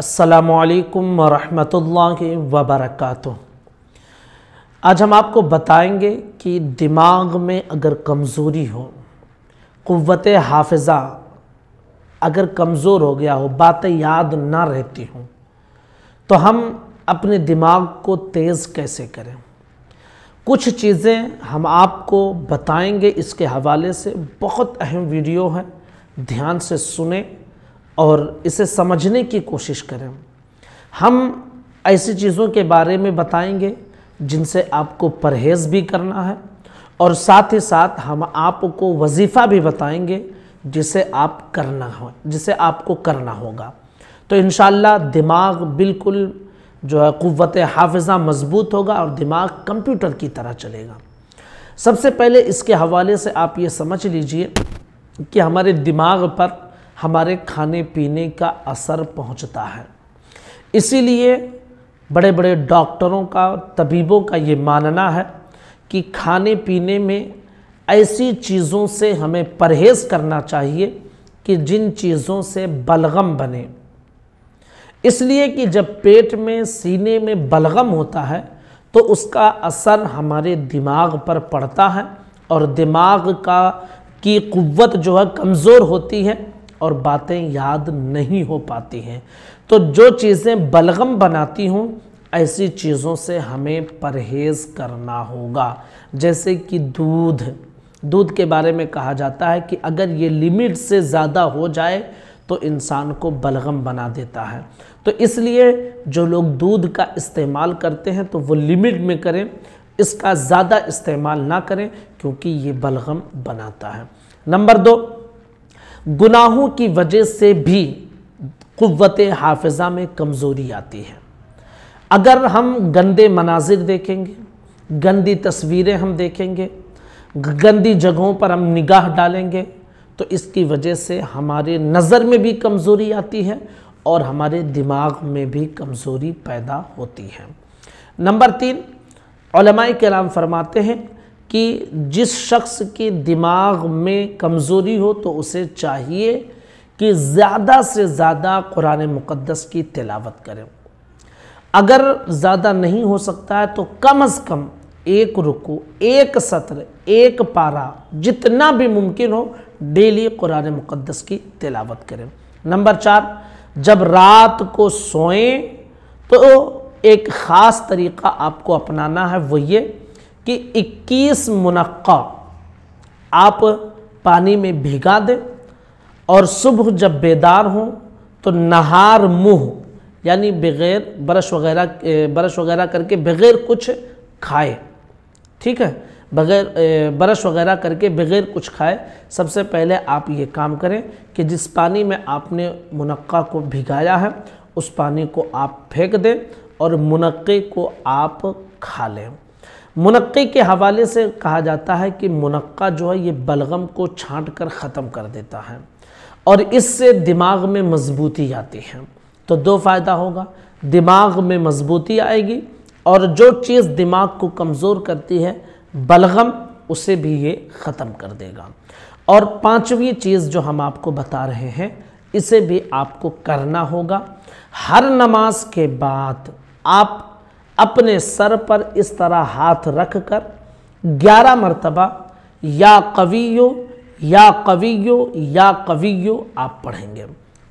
असलकम वरहल वबरक आज हम आपको बताएंगे कि दिमाग में अगर कमज़ोरी हो क़वत हाफिज़ा अगर कमज़ोर हो गया हो बातें याद ना रहती हों तो हम अपने दिमाग को तेज़ कैसे करें कुछ चीज़ें हम आपको बताएंगे इसके हवाले से बहुत अहम वीडियो है ध्यान से सुने और इसे समझने की कोशिश करें हम ऐसी चीज़ों के बारे में बताएंगे जिनसे आपको परहेज़ भी करना है और साथ ही साथ हम आपको वजीफ़ा भी बताएंगे जिसे आप करना हो जिसे आपको करना होगा तो इन दिमाग बिल्कुल जो है क़वत हाफिज़ा मज़बूत होगा और दिमाग कंप्यूटर की तरह चलेगा सबसे पहले इसके हवाले से आप ये समझ लीजिए कि हमारे दिमाग पर हमारे खाने पीने का असर पहुंचता है इसीलिए बड़े बड़े डॉक्टरों का तबीबों का ये मानना है कि खाने पीने में ऐसी चीज़ों से हमें परहेज़ करना चाहिए कि जिन चीज़ों से बलगम बने इसलिए कि जब पेट में सीने में बलगम होता है तो उसका असर हमारे दिमाग पर पड़ता है और दिमाग का की क़वत जो है कमज़ोर होती है और बातें याद नहीं हो पाती हैं तो जो चीज़ें बलगम बनाती हों ऐसी चीज़ों से हमें परहेज़ करना होगा जैसे कि दूध दूध के बारे में कहा जाता है कि अगर ये लिमिट से ज़्यादा हो जाए तो इंसान को बलगम बना देता है तो इसलिए जो लोग दूध का इस्तेमाल करते हैं तो वो लिमिट में करें इसका ज़्यादा इस्तेमाल ना करें क्योंकि ये बलगम बनाता है नंबर दो गुनाहों की वजह से भी क़वत हाफिज़ा में कमज़ोरी आती है अगर हम गंदे मनाजिर देखेंगे गंदी तस्वीरें हम देखेंगे गंदी जगहों पर हम निगाह डालेंगे तो इसकी वजह से हमारे नज़र में भी कमज़ोरी आती है और हमारे दिमाग में भी कमज़ोरी पैदा होती है नंबर तीन नाम फरमाते हैं कि जिस शख्स के दिमाग में कमज़ोरी हो तो उसे चाहिए कि ज़्यादा से ज़्यादा कुरान मुक़दस की तिलावत करें अगर ज़्यादा नहीं हो सकता है तो कम अज़ कम एक रुकू एक सत्र एक पारा जितना भी मुमकिन हो डेली कुरान मुक़दस की तिलावत करें नंबर चार जब रात को सोएं तो एक ख़ास तरीक़ा आपको अपनाना है वो ये कि 21 मुनक्का आप पानी में भिगा दें और सुबह जब बेदार हों तो नहार मुँह यानी बगैर ब्रश वगैरह ब्रश वगैरह करके बगैर कुछ खाए ठीक है बगैर ब्रश वगैरह करके बगैर कुछ खाए सबसे पहले आप ये काम करें कि जिस पानी में आपने मुनक्का को भिगाया है उस पानी को आप फेंक दें और मुनक्के को आप खा लें मुनक़े के हवाले से कहा जाता है कि मुनक्का जो है ये बलगम को छांट कर ख़त्म कर देता है और इससे दिमाग में मजबूती आती है तो दो फ़ायदा होगा दिमाग में मजबूती आएगी और जो चीज़ दिमाग को कमज़ोर करती है बलगम उसे भी ये ख़त्म कर देगा और पांचवी चीज़ जो हम आपको बता रहे हैं इसे भी आपको करना होगा हर नमाज के बाद आप अपने सर पर इस तरह हाथ रख कर ग्यारह मरतबा या कवियो या कवियो या कवियो आप पढ़ेंगे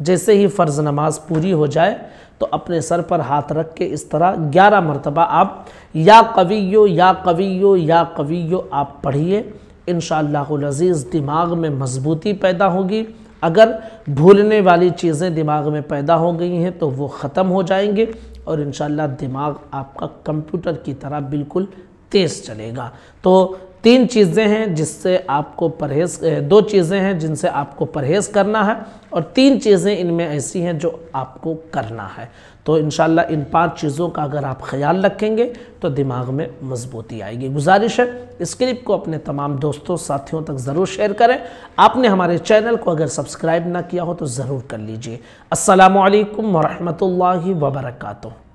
जैसे ही फ़र्ज़ नमाज पूरी हो जाए तो अपने सर पर हाथ रख के इस तरह ग्यारह मरतबा आप या कवियो या कवियो या कवियो आप पढ़िए इन शज़ीज़ दिमाग में मजबूती पैदा होगी अगर भूलने वाली चीज़ें दिमाग में पैदा हो गई हैं तो वो ख़त्म हो जाएंगे और इन दिमाग आपका कंप्यूटर की तरह बिल्कुल तेज़ चलेगा तो तीन चीज़ें हैं जिससे आपको परहेज दो चीज़ें हैं जिनसे आपको परहेज़ करना है और तीन चीज़ें इनमें ऐसी हैं जो आपको करना है तो इन इन पांच चीज़ों का अगर आप ख्याल रखेंगे तो दिमाग में मजबूती आएगी गुजारिश है इस क्लिप को अपने तमाम दोस्तों साथियों तक ज़रूर शेयर करें आपने हमारे चैनल को अगर सब्सक्राइब ना किया हो तो ज़रूर कर लीजिए असलकम वरहमल वबरकू